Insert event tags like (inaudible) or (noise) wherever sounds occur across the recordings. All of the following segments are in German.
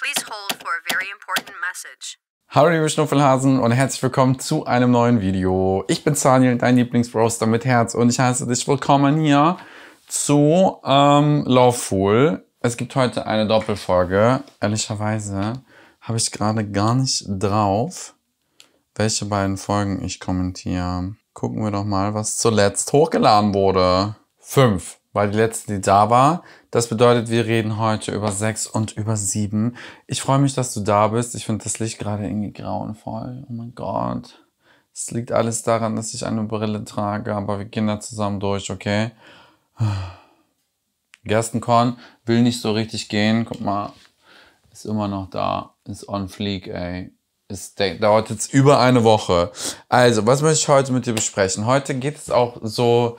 Please hold for a very important message. Hallo liebe Schnuffelhasen und herzlich willkommen zu einem neuen Video. Ich bin Daniel, dein Lieblingsbroster mit Herz und ich heiße dich willkommen hier zu ähm, Loveful. Es gibt heute eine Doppelfolge. Ehrlicherweise habe ich gerade gar nicht drauf, welche beiden Folgen ich kommentiere. Gucken wir doch mal, was zuletzt hochgeladen wurde. Fünf weil die letzte, die da war. Das bedeutet, wir reden heute über sechs und über sieben. Ich freue mich, dass du da bist. Ich finde das Licht gerade irgendwie grauenvoll. Oh mein Gott. Es liegt alles daran, dass ich eine Brille trage, aber wir gehen da zusammen durch, okay? Gerstenkorn will nicht so richtig gehen. Guck mal, ist immer noch da. Ist on fleek, ey. Es dauert jetzt über eine Woche. Also, was möchte ich heute mit dir besprechen? Heute geht es auch so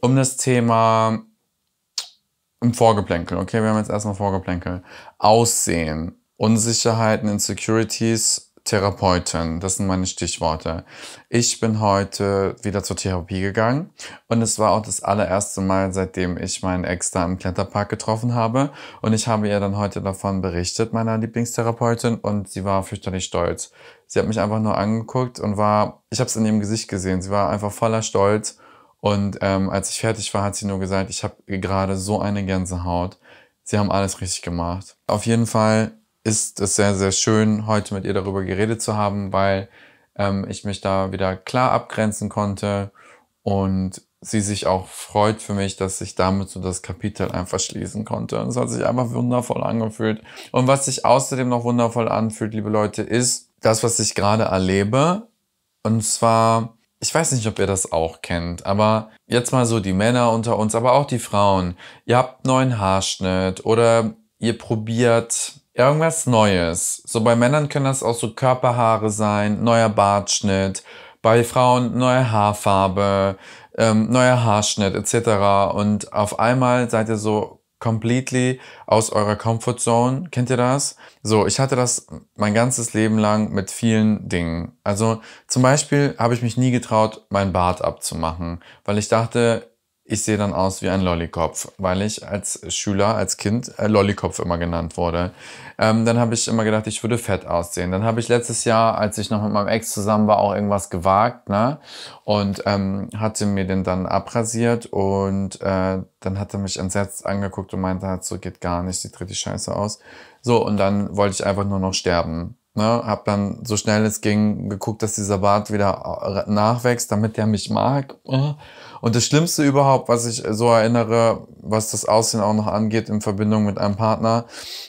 um das Thema im Vorgeplänkel, okay, wir haben jetzt erstmal Vorgeplänkel. Aussehen, Unsicherheiten, Insecurities, Therapeuten, das sind meine Stichworte. Ich bin heute wieder zur Therapie gegangen und es war auch das allererste Mal, seitdem ich meinen Ex da im Kletterpark getroffen habe und ich habe ihr dann heute davon berichtet, meiner Lieblingstherapeutin und sie war fürchterlich stolz. Sie hat mich einfach nur angeguckt und war, ich habe es in ihrem Gesicht gesehen, sie war einfach voller Stolz und ähm, als ich fertig war, hat sie nur gesagt, ich habe gerade so eine Gänsehaut. Sie haben alles richtig gemacht. Auf jeden Fall ist es sehr, sehr schön, heute mit ihr darüber geredet zu haben, weil ähm, ich mich da wieder klar abgrenzen konnte und sie sich auch freut für mich, dass ich damit so das Kapitel einfach schließen konnte. Und es hat sich einfach wundervoll angefühlt. Und was sich außerdem noch wundervoll anfühlt, liebe Leute, ist das, was ich gerade erlebe. Und zwar ich weiß nicht, ob ihr das auch kennt, aber jetzt mal so die Männer unter uns, aber auch die Frauen. Ihr habt neuen Haarschnitt oder ihr probiert irgendwas Neues. So bei Männern können das auch so Körperhaare sein, neuer Bartschnitt, bei Frauen neue Haarfarbe, ähm, neuer Haarschnitt etc. Und auf einmal seid ihr so, completely aus eurer Comfortzone. Kennt ihr das? So, ich hatte das mein ganzes Leben lang mit vielen Dingen. Also zum Beispiel habe ich mich nie getraut, meinen Bart abzumachen, weil ich dachte, ich sehe dann aus wie ein Lollikopf, weil ich als Schüler, als Kind äh, Lollikopf immer genannt wurde. Ähm, dann habe ich immer gedacht, ich würde fett aussehen. Dann habe ich letztes Jahr, als ich noch mit meinem Ex zusammen war, auch irgendwas gewagt, ne? Und ähm, hatte mir den dann abrasiert und äh, dann hat er mich entsetzt angeguckt und meinte halt so, geht gar nicht, sieht richtig scheiße aus. So, und dann wollte ich einfach nur noch sterben. Ne, hab dann so schnell es ging geguckt, dass dieser Bart wieder äh, nachwächst, damit der mich mag. Äh. Und das Schlimmste überhaupt, was ich so erinnere, was das Aussehen auch noch angeht in Verbindung mit einem Partner,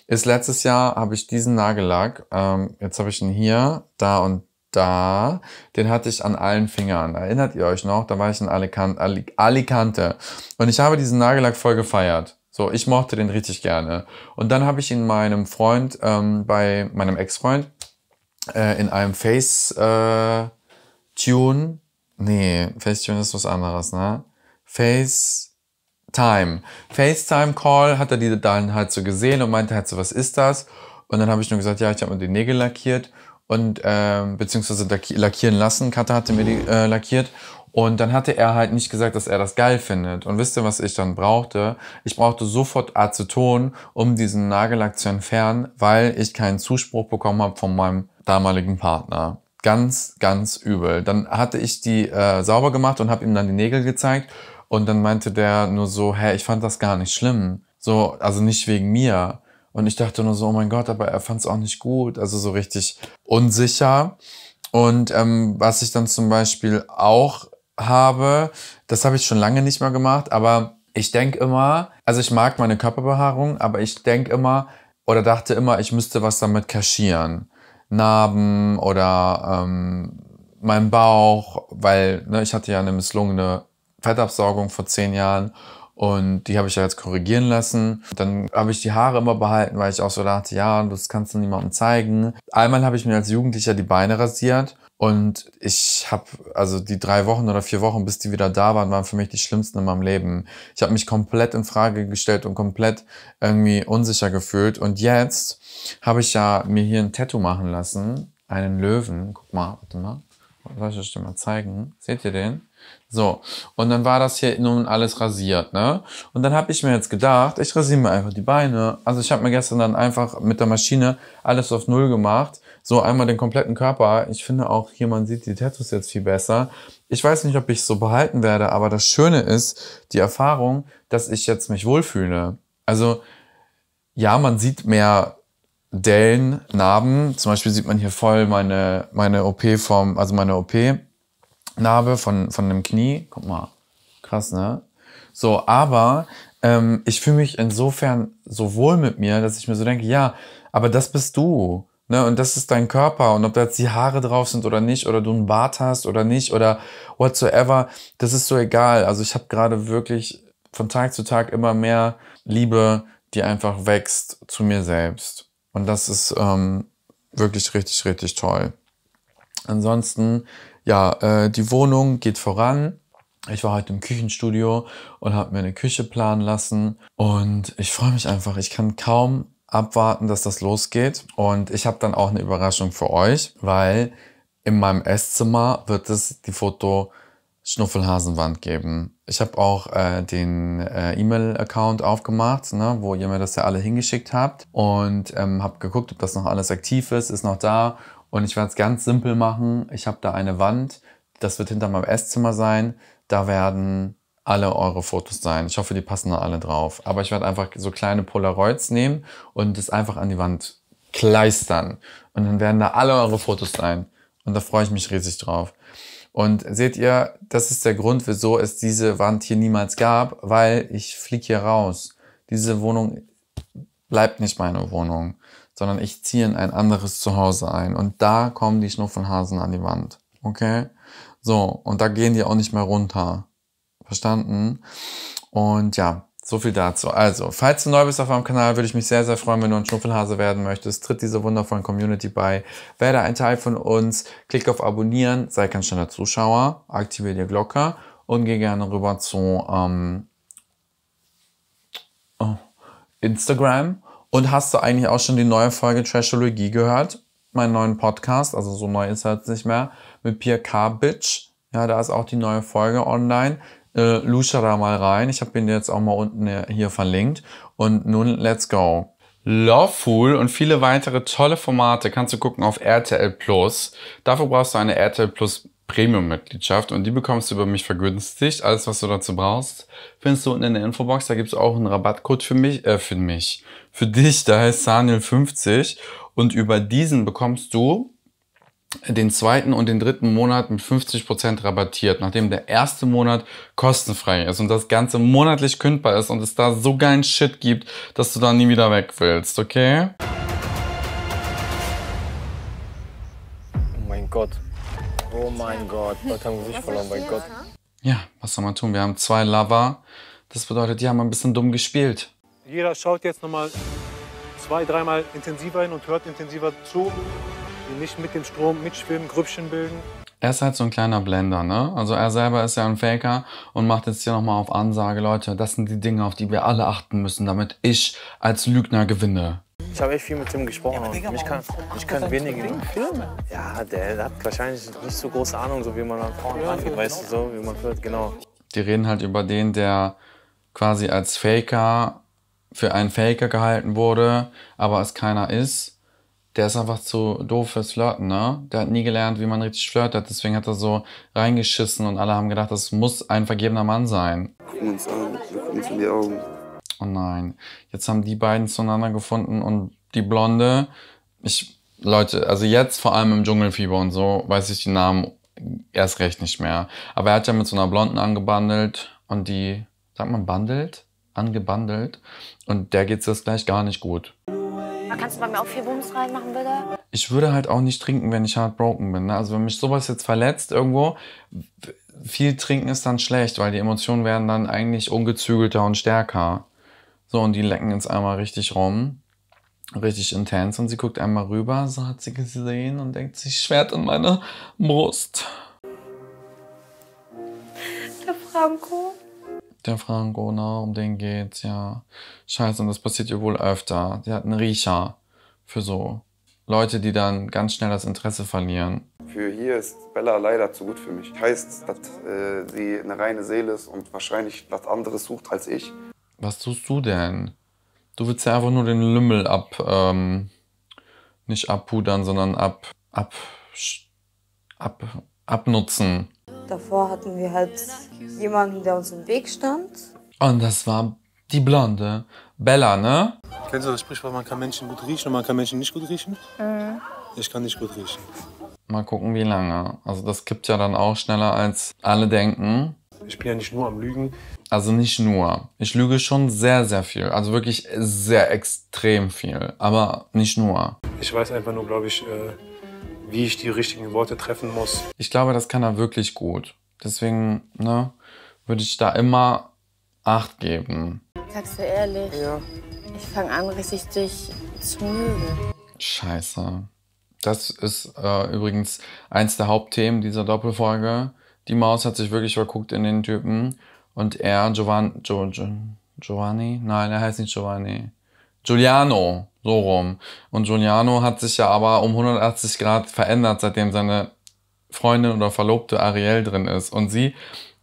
ist letztes Jahr habe ich diesen Nagellack. Ähm, jetzt habe ich ihn hier, da und da. Den hatte ich an allen Fingern. Erinnert ihr euch noch? Da war ich in Alican Alicante. Und ich habe diesen Nagellack voll gefeiert. So, ich mochte den richtig gerne. Und dann habe ich ihn meinem Freund, ähm, bei meinem Ex-Freund, äh, in einem Face-Tune. äh, nee, Face-Tune ist was anderes, ne? Face FaceTime. FaceTime-Call hat er die dann halt so gesehen und meinte halt so, was ist das? Und dann habe ich nur gesagt, ja, ich habe mir die Nägel lackiert und äh, beziehungsweise lackieren lassen. Kata hatte mir die äh, lackiert und dann hatte er halt nicht gesagt, dass er das geil findet. Und wisst ihr, was ich dann brauchte? Ich brauchte sofort Aceton, um diesen Nagellack zu entfernen, weil ich keinen Zuspruch bekommen habe von meinem damaligen Partner. Ganz, ganz übel. Dann hatte ich die äh, sauber gemacht und habe ihm dann die Nägel gezeigt. Und dann meinte der nur so, hä, ich fand das gar nicht schlimm. So, also nicht wegen mir. Und ich dachte nur so, oh mein Gott, aber er fand es auch nicht gut. Also so richtig unsicher. Und ähm, was ich dann zum Beispiel auch habe, das habe ich schon lange nicht mehr gemacht, aber ich denke immer, also ich mag meine Körperbehaarung, aber ich denke immer oder dachte immer, ich müsste was damit kaschieren. Narben oder ähm, mein Bauch, weil ne, ich hatte ja eine misslungene Fettabsorgung vor zehn Jahren und die habe ich ja jetzt korrigieren lassen. Dann habe ich die Haare immer behalten, weil ich auch so dachte, ja, das kannst du niemandem zeigen. Einmal habe ich mir als Jugendlicher die Beine rasiert und ich habe, also die drei Wochen oder vier Wochen, bis die wieder da waren, waren für mich die schlimmsten in meinem Leben. Ich habe mich komplett in Frage gestellt und komplett irgendwie unsicher gefühlt. Und jetzt habe ich ja mir hier ein Tattoo machen lassen, einen Löwen. Guck mal, warte mal. Soll ich euch den mal zeigen? Seht ihr den? So, und dann war das hier nun alles rasiert, ne? Und dann habe ich mir jetzt gedacht, ich rasiere mir einfach die Beine. Also ich habe mir gestern dann einfach mit der Maschine alles auf Null gemacht so einmal den kompletten Körper. Ich finde auch hier, man sieht die Tattoos jetzt viel besser. Ich weiß nicht, ob ich es so behalten werde, aber das Schöne ist die Erfahrung, dass ich jetzt mich wohlfühle. Also ja, man sieht mehr Dellen, Narben. Zum Beispiel sieht man hier voll meine, meine OP vom, also meine OP-Narbe von, von dem Knie. Guck mal. Krass, ne? So, aber ähm, ich fühle mich insofern so wohl mit mir, dass ich mir so denke, ja, aber das bist du. Ne, und das ist dein Körper. Und ob da jetzt die Haare drauf sind oder nicht, oder du einen Bart hast oder nicht, oder whatsoever, das ist so egal. Also ich habe gerade wirklich von Tag zu Tag immer mehr Liebe, die einfach wächst zu mir selbst. Und das ist ähm, wirklich richtig, richtig toll. Ansonsten, ja, äh, die Wohnung geht voran. Ich war heute im Küchenstudio und habe mir eine Küche planen lassen. Und ich freue mich einfach. Ich kann kaum abwarten, dass das losgeht. Und ich habe dann auch eine Überraschung für euch, weil in meinem Esszimmer wird es die Foto Schnuffelhasenwand geben. Ich habe auch äh, den äh, E-Mail-Account aufgemacht, ne, wo ihr mir das ja alle hingeschickt habt und ähm, habe geguckt, ob das noch alles aktiv ist, ist noch da und ich werde es ganz simpel machen. Ich habe da eine Wand, das wird hinter meinem Esszimmer sein. Da werden alle eure Fotos sein. Ich hoffe, die passen da alle drauf. Aber ich werde einfach so kleine Polaroids nehmen und das einfach an die Wand kleistern. Und dann werden da alle eure Fotos sein. Und da freue ich mich riesig drauf. Und seht ihr, das ist der Grund, wieso es diese Wand hier niemals gab, weil ich fliege hier raus. Diese Wohnung bleibt nicht meine Wohnung, sondern ich ziehe in ein anderes Zuhause ein. Und da kommen die Schnuffelhasen an die Wand. Okay? So, und da gehen die auch nicht mehr runter. Verstanden? Und ja, so viel dazu. Also, falls du neu bist auf meinem Kanal, würde ich mich sehr, sehr freuen, wenn du ein Schnuffelhase werden möchtest. Tritt dieser wundervollen Community bei. Werde ein Teil von uns. Klick auf Abonnieren. Sei kein schneller Zuschauer. Aktiviere die Glocke. Und geh gerne rüber zu ähm, oh, Instagram. Und hast du eigentlich auch schon die neue Folge Trashologie gehört? Meinen neuen Podcast. Also, so neu ist er jetzt nicht mehr. Mit Pierre K. Bitch. Ja, da ist auch die neue Folge online äh, Lucia da mal rein. Ich habe ihn jetzt auch mal unten äh, hier verlinkt. Und nun, let's go. Loveful und viele weitere tolle Formate kannst du gucken auf RTL Plus. Dafür brauchst du eine RTL Plus Premium-Mitgliedschaft und die bekommst du über mich vergünstigt. Alles, was du dazu brauchst, findest du unten in der Infobox. Da gibt es auch einen Rabattcode für mich, äh, für mich, für dich, da heißt Sanil50 und über diesen bekommst du den zweiten und den dritten Monat mit 50% rabattiert, nachdem der erste Monat kostenfrei ist und das Ganze monatlich kündbar ist und es da so geilen Shit gibt, dass du da nie wieder weg willst, okay? Oh mein Gott. Oh mein Gott. Leute haben Gesicht verloren, mein Gott. Ja, was soll man tun? Wir haben zwei Lover. Das bedeutet, die haben ein bisschen dumm gespielt. Jeder schaut jetzt nochmal zwei, dreimal intensiver hin und hört intensiver zu die nicht mit dem Strom mitschwimmen, Grüppchen bilden. Er ist halt so ein kleiner Blender, ne? Also er selber ist ja ein Faker und macht jetzt hier nochmal auf Ansage, Leute, das sind die Dinge, auf die wir alle achten müssen, damit ich als Lügner gewinne. Ich habe echt viel mit Tim gesprochen. Ja, ich kann, ich kann wenige. Ja, der, hat wahrscheinlich nicht so große Ahnung, so wie man da vorne Frauen rangeht, genau. weißt du, so wie man hört, genau. Die reden halt über den, der quasi als Faker für einen Faker gehalten wurde, aber es keiner ist der ist einfach zu doof fürs Flirten, ne? Der hat nie gelernt, wie man richtig flirtet, deswegen hat er so reingeschissen und alle haben gedacht, das muss ein vergebener Mann sein. gucken uns an, gucken uns in die Augen. Oh nein, jetzt haben die beiden zueinander gefunden und die Blonde, ich, Leute, also jetzt vor allem im Dschungelfieber und so, weiß ich die Namen erst recht nicht mehr. Aber er hat ja mit so einer Blonden angebandelt und die, sagt man bandelt? Angebandelt. Und der geht's jetzt gleich gar nicht gut. Kannst du bei mir auch vier Bums reinmachen, bitte? Ich würde halt auch nicht trinken, wenn ich heartbroken bin. Ne? Also wenn mich sowas jetzt verletzt irgendwo, viel trinken ist dann schlecht, weil die Emotionen werden dann eigentlich ungezügelter und stärker. So, und die lecken jetzt einmal richtig rum, richtig intens. Und sie guckt einmal rüber, so hat sie gesehen und denkt sich Schwert in meine Brust. Der Franco der Franco, ne, um den geht's, ja. Scheiße, und das passiert ihr wohl öfter. Die hat einen Riecher für so Leute, die dann ganz schnell das Interesse verlieren. Für hier ist Bella leider zu gut für mich. Heißt, dass äh, sie eine reine Seele ist und wahrscheinlich was anderes sucht als ich. Was tust du denn? Du willst ja einfach nur den Lümmel ab, ähm, nicht abpudern, sondern ab, ab, ab, abnutzen. Davor hatten wir halt jemanden, der uns im Weg stand. Und das war die Blonde. Bella, ne? Kennst du das Sprichwort, man kann Menschen gut riechen und man kann Menschen nicht gut riechen? Mhm. Ich kann nicht gut riechen. Mal gucken, wie lange. Also das kippt ja dann auch schneller, als alle denken. Ich bin ja nicht nur am Lügen. Also nicht nur. Ich lüge schon sehr, sehr viel. Also wirklich sehr extrem viel. Aber nicht nur. Ich weiß einfach nur, glaube ich, äh wie ich die richtigen Worte treffen muss. Ich glaube, das kann er wirklich gut. Deswegen ne, würde ich da immer Acht geben. Sagst du ehrlich? Ja. Ich fange an, richtig dich zu mögen. Scheiße. Das ist äh, übrigens eins der Hauptthemen dieser Doppelfolge. Die Maus hat sich wirklich verguckt in den Typen. Und er, Giovanni, Giovanni? Nein, er heißt nicht Giovanni. Giuliano so rum. Und Giuliano hat sich ja aber um 180 Grad verändert, seitdem seine Freundin oder Verlobte Ariel drin ist. Und sie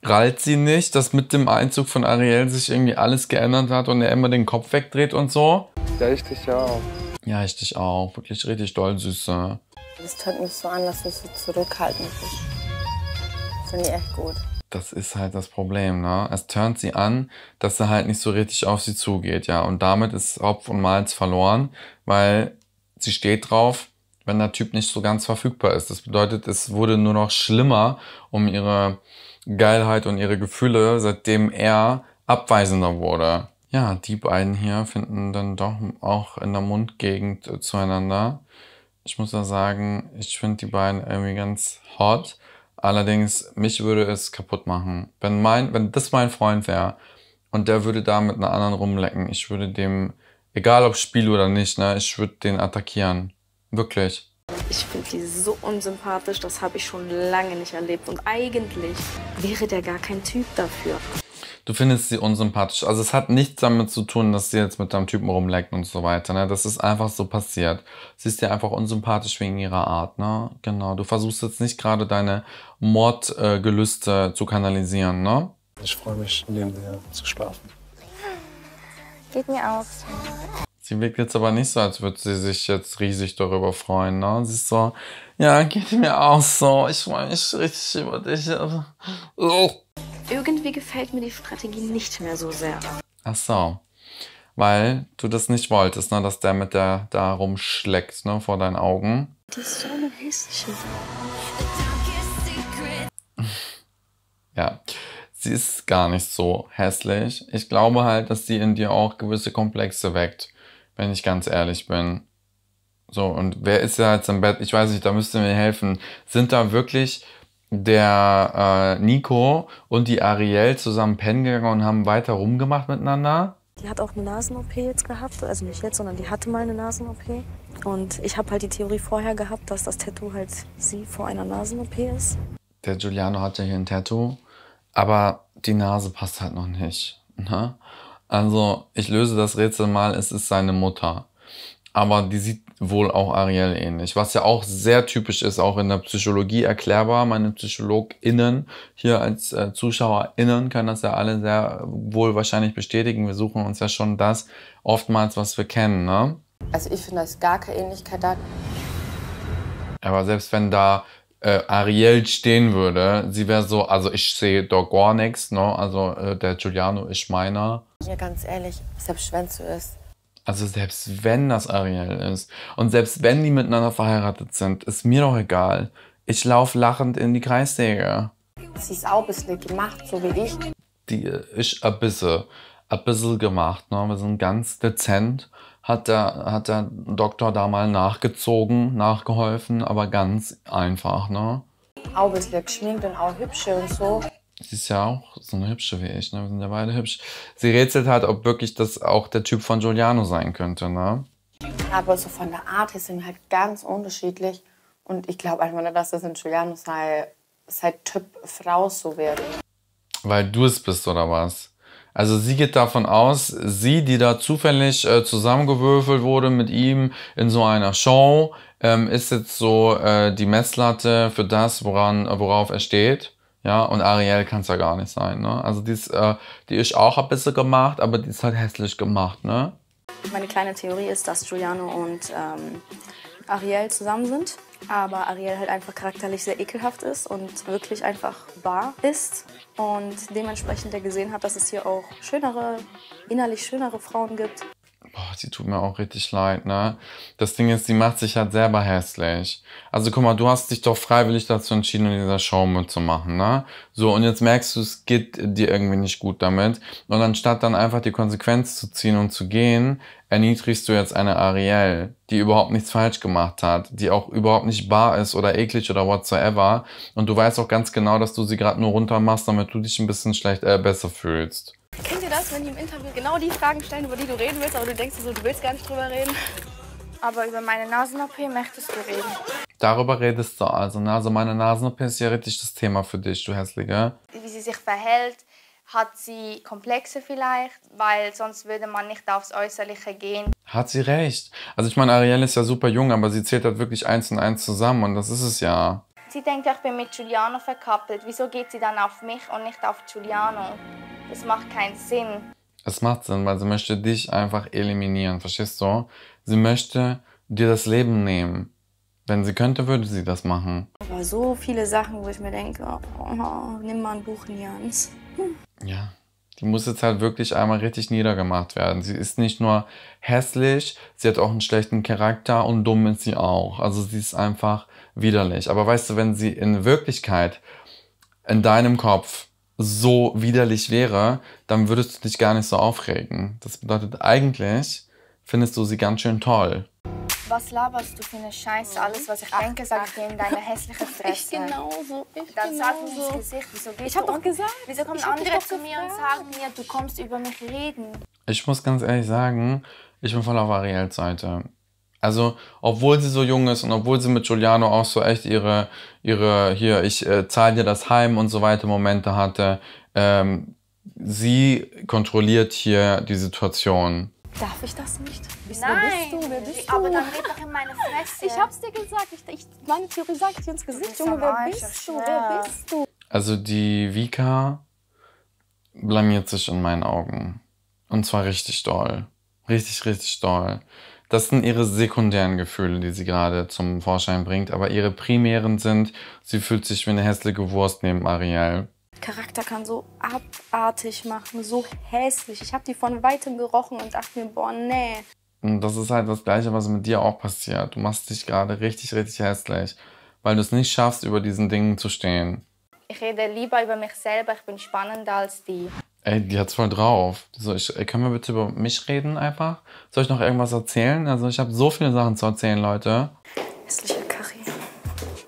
rallt sie nicht, dass mit dem Einzug von Ariel sich irgendwie alles geändert hat und er immer den Kopf wegdreht und so. Ja, ich dich auch. Ja, ich dich auch. Wirklich richtig doll süße. Das hört mich so an, dass du so zurückhaltend bist. Finde ich echt gut das ist halt das Problem, ne? Es turnt sie an, dass er halt nicht so richtig auf sie zugeht, ja. Und damit ist Hopf und Malz verloren, weil sie steht drauf, wenn der Typ nicht so ganz verfügbar ist. Das bedeutet, es wurde nur noch schlimmer um ihre Geilheit und ihre Gefühle, seitdem er abweisender wurde. Ja, die beiden hier finden dann doch auch in der Mundgegend äh, zueinander. Ich muss ja sagen, ich finde die beiden irgendwie ganz hot. Allerdings, mich würde es kaputt machen. Wenn, mein, wenn das mein Freund wäre und der würde da mit einer anderen rumlecken, ich würde dem, egal ob Spiel oder nicht, ne, ich würde den attackieren. Wirklich. Ich finde die so unsympathisch, das habe ich schon lange nicht erlebt. Und eigentlich wäre der gar kein Typ dafür. Du findest sie unsympathisch. Also es hat nichts damit zu tun, dass sie jetzt mit deinem Typen rumleckt und so weiter. Ne? Das ist einfach so passiert. Sie ist dir einfach unsympathisch wegen ihrer Art. Ne? Genau. Du versuchst jetzt nicht gerade deine Mordgelüste äh, zu kanalisieren. Ne? Ich freue mich, neben dir zu schlafen. Geht mir auch Sie wirkt jetzt aber nicht so, als würde sie sich jetzt riesig darüber freuen. Ne? Sie ist so, ja, geht mir auch so. Ich freue mich richtig über dich. Oh. Irgendwie gefällt mir die Strategie nicht mehr so sehr. Ach so. Weil du das nicht wolltest, ne? dass der mit der da rumschlägt ne? vor deinen Augen. Das ist so eine Häschen. (laughs) ja sie ist gar nicht so hässlich. Ich glaube halt, dass sie in dir auch gewisse Komplexe weckt wenn ich ganz ehrlich bin. So, und wer ist da jetzt im Bett? Ich weiß nicht, da müsst ihr mir helfen. Sind da wirklich der äh, Nico und die Ariel zusammen pennen gegangen und haben weiter rumgemacht miteinander? Die hat auch eine Nasen-OP jetzt gehabt, also nicht jetzt, sondern die hatte mal eine Nasen-OP. Und ich habe halt die Theorie vorher gehabt, dass das Tattoo halt sie vor einer Nasen-OP ist. Der Giuliano hat ja hier ein Tattoo, aber die Nase passt halt noch nicht. Ne? Also ich löse das Rätsel mal, es ist seine Mutter. Aber die sieht wohl auch Ariel ähnlich, was ja auch sehr typisch ist, auch in der Psychologie erklärbar. Meine PsychologInnen hier als äh, ZuschauerInnen können das ja alle sehr wohl wahrscheinlich bestätigen. Wir suchen uns ja schon das oftmals, was wir kennen. Ne? Also ich finde, da ist gar keine Ähnlichkeit da. Aber selbst wenn da äh, Ariel stehen würde, sie wäre so, also ich sehe doch gar nichts, ne? Also äh, der Giuliano ist meiner. Ja, ganz ehrlich, selbst wenn es so ist. Also selbst wenn das Ariel ist und selbst wenn die miteinander verheiratet sind, ist mir doch egal. Ich laufe lachend in die Kreissäge. Sie ist auch ein bisschen gemacht, so wie ich. Die ist ein bisschen ein bisschen gemacht, ne? wir sind ganz dezent, hat der, hat der Doktor da mal nachgezogen, nachgeholfen, aber ganz einfach. Ne? Auch ein bisschen geschminkt und auch hübsch und so. Sie ist ja auch so eine hübsche wie ich, ne? wir sind ja beide hübsch. Sie rätselt halt, ob wirklich das auch der Typ von Giuliano sein könnte. Ne? Aber so von der Art her sind halt ganz unterschiedlich. Und ich glaube einfach nicht, dass das in Giuliano sei, sei Typ Frau so wäre. Weil du es bist, oder was? Also sie geht davon aus, sie, die da zufällig äh, zusammengewürfelt wurde mit ihm in so einer Show, ähm, ist jetzt so äh, die Messlatte für das, woran, äh, worauf er steht. Ja, und Ariel kann es ja gar nicht sein. Ne? Also die ist, äh, die ist auch ein bisschen gemacht, aber die ist halt hässlich gemacht. Ne? Meine kleine Theorie ist, dass Giuliano und ähm, Ariel zusammen sind, aber Ariel halt einfach charakterlich sehr ekelhaft ist und wirklich einfach wahr ist und dementsprechend er gesehen hat, dass es hier auch schönere, innerlich schönere Frauen gibt. Boah, die tut mir auch richtig leid, ne? Das Ding ist, die macht sich halt selber hässlich. Also guck mal, du hast dich doch freiwillig dazu entschieden, in dieser Show mitzumachen, ne? So, und jetzt merkst du, es geht dir irgendwie nicht gut damit. Und anstatt dann einfach die Konsequenz zu ziehen und zu gehen, erniedrigst du jetzt eine Ariel, die überhaupt nichts falsch gemacht hat, die auch überhaupt nicht bar ist oder eklig oder whatsoever. Und du weißt auch ganz genau, dass du sie gerade nur runter machst, damit du dich ein bisschen schlecht, äh, besser fühlst das, wenn die im Interview genau die Fragen stellen, über die du reden willst, aber du denkst so, du willst gar nicht drüber reden. Aber über meine Nasen-OP möchtest du reden. Darüber redest du also, Also meine Nasen-OP ist ja richtig das Thema für dich, du Hässliche. Wie sie sich verhält, hat sie Komplexe vielleicht, weil sonst würde man nicht aufs Äußerliche gehen. Hat sie recht. Also ich meine, Arielle ist ja super jung, aber sie zählt halt wirklich eins und eins zusammen und das ist es ja. Sie denkt, ich bin mit Giuliano verkappelt. Wieso geht sie dann auf mich und nicht auf Giuliano? Das macht keinen Sinn. Es macht Sinn, weil sie möchte dich einfach eliminieren, verstehst du? Sie möchte dir das Leben nehmen. Wenn sie könnte, würde sie das machen. Aber so viele Sachen, wo ich mir denke, oh, oh, nimm mal ein Buch in die Hand. Ja, die muss jetzt halt wirklich einmal richtig niedergemacht werden. Sie ist nicht nur hässlich, sie hat auch einen schlechten Charakter und dumm ist sie auch. Also sie ist einfach widerlich. Aber weißt du, wenn sie in Wirklichkeit in deinem Kopf so widerlich wäre, dann würdest du dich gar nicht so aufregen. Das bedeutet, eigentlich findest du sie ganz schön toll. Was laberst du für eine Scheiße? Alles, was ich denke, sagt dir in deine hässliche (laughs) Fresse. Ich genauso. Ich dann genau sag mir ins Gesicht, wieso gehst ich hab du doch gesagt. Wieso kommen andere zu mir und sagen mir, du kommst über mich reden? Ich muss ganz ehrlich sagen, ich bin voll auf Ariels Seite. Also, obwohl sie so jung ist und obwohl sie mit Giuliano auch so echt ihre, ihre hier, ich äh, zahle dir das Heim und so weiter Momente hatte, ähm, sie kontrolliert hier die Situation. Darf ich das nicht? Bist, Nein. Wer bist du? Wer bist du? Aber dann red doch in meine (laughs) Fresse. Ich hab's dir gesagt. Ich, ich meine Theorie sagt dir ins Gesicht, Junge. Wer bist du? Wer bist du? Also die Vika blamiert sich in meinen Augen. Und zwar richtig doll. Richtig, richtig doll. Das sind ihre sekundären Gefühle, die sie gerade zum Vorschein bringt, aber ihre primären sind, sie fühlt sich wie eine hässliche Wurst neben Ariel. Charakter kann so abartig machen, so hässlich. Ich habe die von weitem gerochen und dachte mir, boah, nee. Und das ist halt das Gleiche, was mit dir auch passiert. Du machst dich gerade richtig, richtig hässlich, weil du es nicht schaffst, über diesen Dingen zu stehen. Ich rede lieber über mich selber, ich bin spannender als die. Ey, die hat's voll drauf. So, ich, äh, können wir bitte über mich reden einfach? Soll ich noch irgendwas erzählen? Also ich habe so viele Sachen zu erzählen, Leute. Hässliche Kari.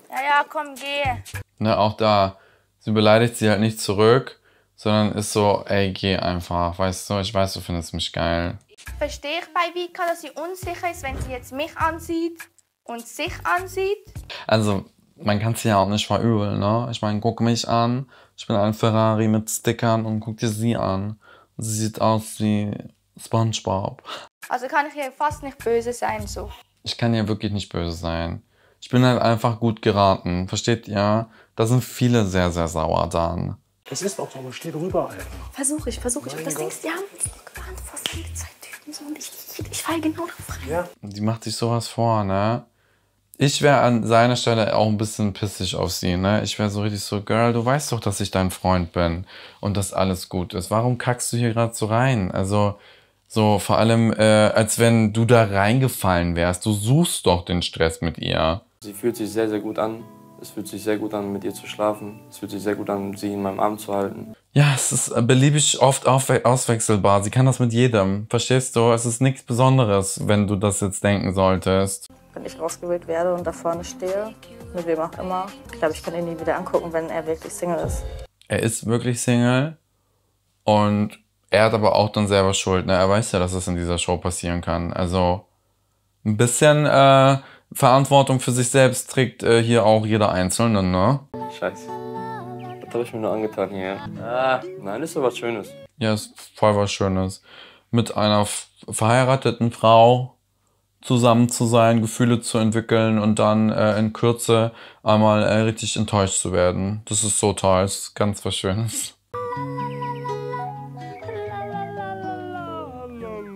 Ja, ja, komm, geh. Ne, auch da. Sie beleidigt sie halt nicht zurück, sondern ist so, ey, geh einfach. Weißt du, ich weiß, du findest mich geil. Verstehe ich bei Vika, dass sie unsicher ist, wenn sie jetzt mich ansieht und sich ansieht? Also, man kann sie ja auch nicht verübeln, ne? Ich meine, guck mich an ich bin ein Ferrari mit Stickern und guck dir sie an. Sie sieht aus wie SpongeBob. Also kann ich ihr fast nicht böse sein so. Ich kann ihr wirklich nicht böse sein. Ich bin halt einfach gut geraten, versteht ihr? Da sind viele sehr, sehr sauer dann. Das ist auch so, aber steht rüber, überall. Versuch ich, versuch ich. Mein das Ding ist, die haben gewarnt vor zwei Typen so und ich, ich, ich fall genau drauf rein. Ja. Die macht sich sowas vor, ne? ich wäre an seiner Stelle auch ein bisschen pissig auf sie. Ne? Ich wäre so richtig so, Girl, du weißt doch, dass ich dein Freund bin und dass alles gut ist. Warum kackst du hier gerade so rein? Also so vor allem, äh, als wenn du da reingefallen wärst. Du suchst doch den Stress mit ihr. Sie fühlt sich sehr, sehr gut an. Es fühlt sich sehr gut an, mit ihr zu schlafen. Es fühlt sich sehr gut an, sie in meinem Arm zu halten. Ja, es ist beliebig oft auswechselbar. Sie kann das mit jedem. Verstehst du? Es ist nichts Besonderes, wenn du das jetzt denken solltest wenn ich rausgewählt werde und da vorne stehe, mit wem auch immer, ich glaube, ich kann ihn nie wieder angucken, wenn er wirklich Single ist. Er ist wirklich Single und er hat aber auch dann selber Schuld. Ne? Er weiß ja, dass es in dieser Show passieren kann. Also ein bisschen äh, Verantwortung für sich selbst trägt äh, hier auch jeder Einzelne, ne? Scheiße. Das habe ich mir nur angetan hier? Ah, nein, ist doch was Schönes. Ja, ist voll was Schönes. Mit einer verheirateten Frau zusammen zu sein, Gefühle zu entwickeln und dann äh, in Kürze einmal äh, richtig enttäuscht zu werden. Das ist so toll, das ist ganz was Schönes.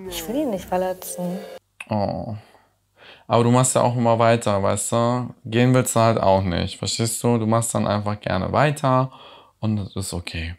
Ich will ihn nicht verletzen. Oh. Aber du machst ja auch immer weiter, weißt du? Gehen willst du halt auch nicht, verstehst du? Du machst dann einfach gerne weiter und das ist okay.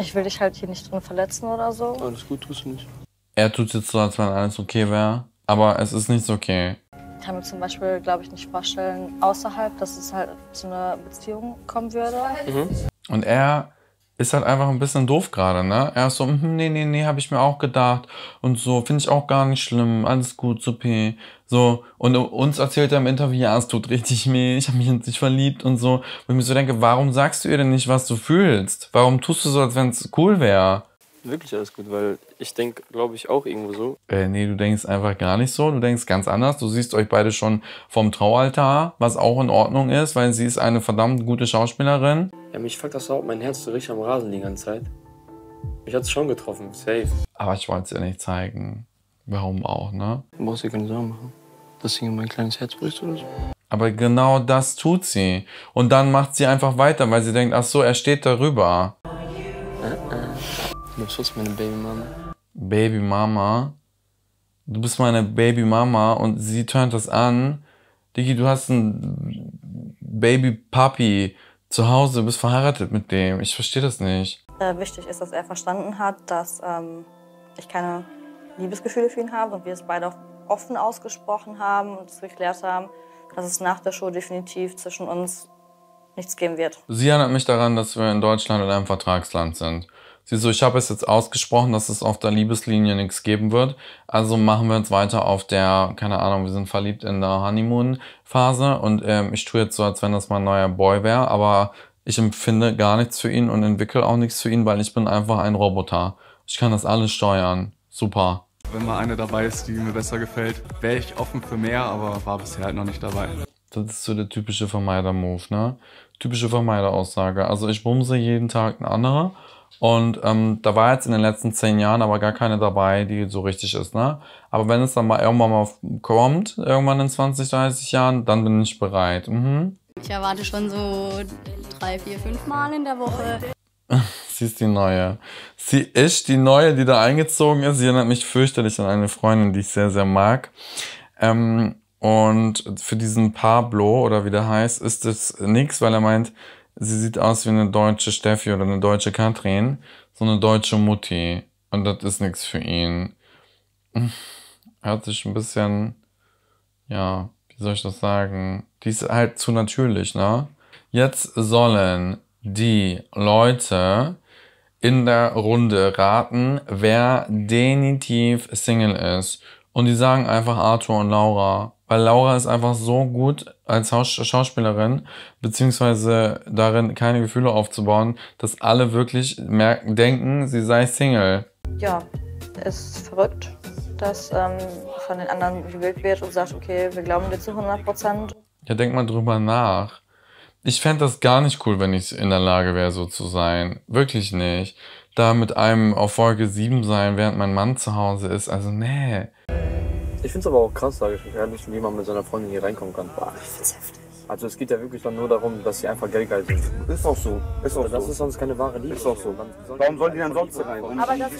Ich will dich halt hier nicht drin verletzen oder so. Alles gut, tust du nicht. Er tut jetzt so, als wenn alles okay wäre aber es ist nicht so okay. Ich kann mir zum Beispiel, glaube ich, nicht vorstellen, außerhalb, dass es halt zu einer Beziehung kommen würde. Mhm. Und er ist halt einfach ein bisschen doof gerade, ne? Er ist so, mhm, nee, nee, nee, habe ich mir auch gedacht. Und so, finde ich auch gar nicht schlimm, alles gut, super. So, und uns erzählt er im Interview, ja, es tut richtig weh, ich habe mich in dich verliebt und so. Und ich mir so denke, warum sagst du ihr denn nicht, was du fühlst? Warum tust du so, als wenn es cool wäre? Wirklich alles gut, weil ich denke, glaube ich, auch irgendwo so. Äh, nee, du denkst einfach gar nicht so. Du denkst ganz anders. Du siehst euch beide schon vom Traualtar, was auch in Ordnung ist, weil sie ist eine verdammt gute Schauspielerin. Ja, mich fuckt das auch. Mein Herz so richtig am Rasen die ganze Zeit. Mich hat es schon getroffen, safe. Aber ich wollte es ihr nicht zeigen. Warum auch, ne? Du brauchst dir keine Sorgen machen, dass sie mein kleines Herz bricht oder so. Aber genau das tut sie. Und dann macht sie einfach weiter, weil sie denkt, ach so, er steht darüber. Ich -uh. Du bist meine Babymama. Baby Mama, du bist meine Baby Mama und sie turnt das an. Digi, du hast ein Baby Papi zu Hause, du bist verheiratet mit dem. Ich verstehe das nicht. Äh, wichtig ist, dass er verstanden hat, dass ähm, ich keine Liebesgefühle für ihn habe und wir es beide offen ausgesprochen haben und es geklärt haben, dass es nach der Show definitiv zwischen uns nichts geben wird. Sie erinnert mich daran, dass wir in Deutschland in einem Vertragsland sind. Sie so, ich habe es jetzt ausgesprochen, dass es auf der Liebeslinie nichts geben wird. Also machen wir uns weiter auf der, keine Ahnung, wir sind verliebt in der Honeymoon-Phase und ähm, ich tue jetzt so, als wenn das mein neuer Boy wäre, aber ich empfinde gar nichts für ihn und entwickle auch nichts für ihn, weil ich bin einfach ein Roboter. Ich kann das alles steuern. Super. Wenn mal eine dabei ist, die mir besser gefällt, wäre ich offen für mehr, aber war bisher halt noch nicht dabei. Das ist so der typische Vermeider-Move, ne? Typische Vermeider-Aussage. Also ich bumse jeden Tag einen anderen und ähm, da war jetzt in den letzten zehn Jahren aber gar keine dabei, die so richtig ist. Ne? Aber wenn es dann mal irgendwann mal kommt, irgendwann in 20, 30 Jahren, dann bin ich bereit. Mhm. Ich erwarte schon so drei, vier, fünf Mal in der Woche. (laughs) Sie ist die Neue. Sie ist die Neue, die da eingezogen ist. Sie erinnert mich fürchterlich an eine Freundin, die ich sehr, sehr mag. Ähm, und für diesen Pablo oder wie der heißt, ist es nichts, weil er meint, sie sieht aus wie eine deutsche Steffi oder eine deutsche Katrin, so eine deutsche Mutti. Und das ist nichts für ihn. (laughs) Hört sich ein bisschen, ja, wie soll ich das sagen? Die ist halt zu natürlich, ne? Jetzt sollen die Leute in der Runde raten, wer definitiv Single ist. Und die sagen einfach Arthur und Laura. Weil Laura ist einfach so gut als Schauspielerin, beziehungsweise darin keine Gefühle aufzubauen, dass alle wirklich merken, denken, sie sei Single. Ja, ist verrückt, dass ähm, von den anderen gewählt wird und sagt, okay, wir glauben dir zu 100 Prozent. Ja, denk mal drüber nach. Ich fände das gar nicht cool, wenn ich in der Lage wäre, so zu sein. Wirklich nicht. Da mit einem auf Folge 7 sein, während mein Mann zu Hause ist. Also, nee. Ich finde es aber auch krass, sage ich ehrlich, wie man mit seiner Freundin hier reinkommen kann. Boah, ich find's heftig. Also es geht ja wirklich dann nur darum, dass sie einfach geldgeil sind. Ist auch so. Ist auch das so. ist sonst keine wahre Liebe. Ist auch so. Warum sollen die dann sonst rein? Aber das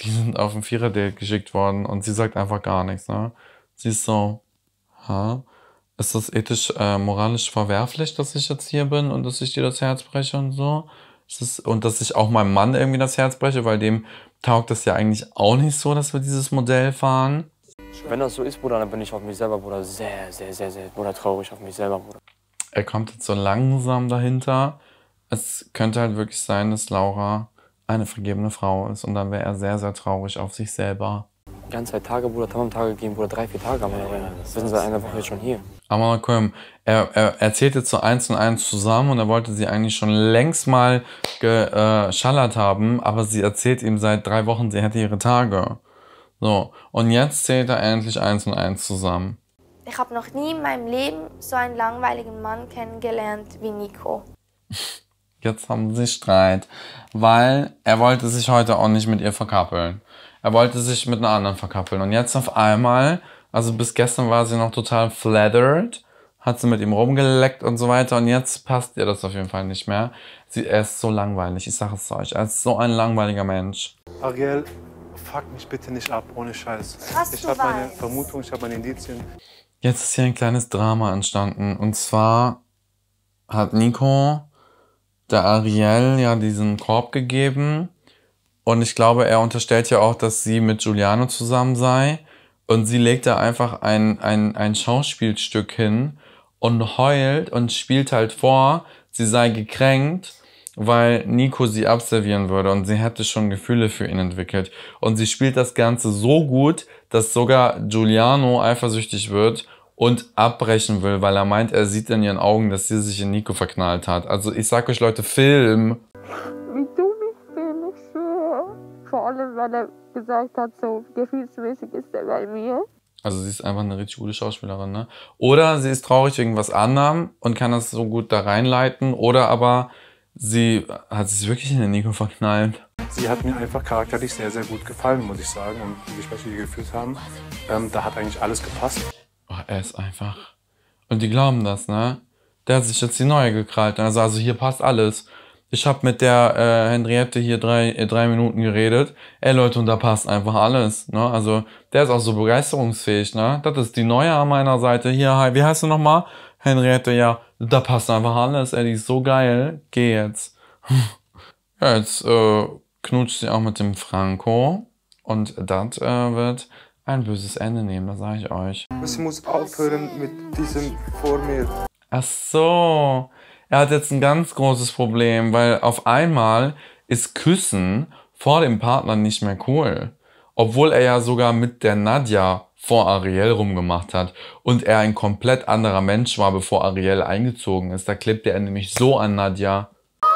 die sind auf ein Vierer-Date geschickt worden und sie sagt einfach gar nichts. Ne? Sie ist so, ha? Ist das ethisch, äh, moralisch verwerflich, dass ich jetzt hier bin und dass ich dir das Herz breche und so? Ist Das, und dass ich auch meinem Mann irgendwie das Herz breche, weil dem taugt das ja eigentlich auch nicht so, dass wir dieses Modell fahren. Wenn das so ist, Bruder, dann bin ich auf mich selber, Bruder, sehr, sehr, sehr, sehr, Bruder, traurig auf mich selber, Bruder. Er kommt jetzt so langsam dahinter. Es könnte halt wirklich sein, dass Laura eine vergebene Frau ist und dann wäre er sehr, sehr traurig auf sich selber. Ganz ganze Tage, Bruder, tamam Tage gehen, Bruder, drei, vier Tage am ja, ja, Wir sind seit einer Woche jetzt schon hier. Aber komm, er, er erzählt jetzt so eins und eins zusammen und er wollte sie eigentlich schon längst mal geschallert äh, haben, aber sie erzählt ihm seit drei Wochen, sie hätte ihre Tage. So, und jetzt zählt er endlich eins und eins zusammen. Ich habe noch nie in meinem Leben so einen langweiligen Mann kennengelernt wie Nico. (laughs) Jetzt haben sie Streit, weil er wollte sich heute auch nicht mit ihr verkappeln. Er wollte sich mit einer anderen verkappeln. Und jetzt auf einmal, also bis gestern war sie noch total flattered, hat sie mit ihm rumgeleckt und so weiter. Und jetzt passt ihr das auf jeden Fall nicht mehr. Sie, er ist so langweilig, ich sage es euch. Er ist so ein langweiliger Mensch. Ariel, fuck mich bitte nicht ab, ohne Scheiß. Was ich habe meine Vermutung, ich habe meine Indizien. Jetzt ist hier ein kleines Drama entstanden. Und zwar hat Nico der Ariel ja diesen Korb gegeben. Und ich glaube, er unterstellt ja auch, dass sie mit Giuliano zusammen sei. Und sie legt da einfach ein, ein, ein Schauspielstück hin und heult und spielt halt vor, sie sei gekränkt weil Nico sie abservieren würde und sie hätte schon Gefühle für ihn entwickelt. Und sie spielt das Ganze so gut, dass sogar Giuliano eifersüchtig wird und abbrechen will, weil er meint, er sieht in ihren Augen, dass sie sich in Nico verknallt hat. Also ich sag euch Leute, Film. Ich tue mich ziemlich schwer. Vor allem, weil er gesagt hat, so gefühlsmäßig ist er bei mir. Also sie ist einfach eine richtig gute Schauspielerin, ne? Oder sie ist traurig wegen was anderem und kann das so gut da reinleiten. Oder aber Sie hat sich wirklich in den Nico verknallt. Sie hat mir einfach charakterlich sehr, sehr gut gefallen, muss ich sagen. Und die Gespräche, die wir geführt haben, ähm, da hat eigentlich alles gepasst. Oh, er ist einfach. Und die glauben das, ne? Der hat sich jetzt die neue gekrallt. Also, also hier passt alles. Ich habe mit der äh, Henriette hier drei, äh, drei Minuten geredet. Ey Leute, und da passt einfach alles. Ne? Also der ist auch so begeisterungsfähig. Ne? Das ist die Neue an meiner Seite. Hier, hi, wie heißt du nochmal? Henriette, ja da passt einfach alles, ey, die ist so geil, geh jetzt. (laughs) ja, jetzt äh, knutscht sie auch mit dem Franco und das äh, wird ein böses Ende nehmen, das sage ich euch. Es muss aufhören mit diesem vor mir. Ach so, er hat jetzt ein ganz großes Problem, weil auf einmal ist Küssen vor dem Partner nicht mehr cool. Obwohl er ja sogar mit der Nadja vor Ariel rumgemacht hat und er ein komplett anderer Mensch war, bevor Ariel eingezogen ist. Da klebte er nämlich so an Nadja.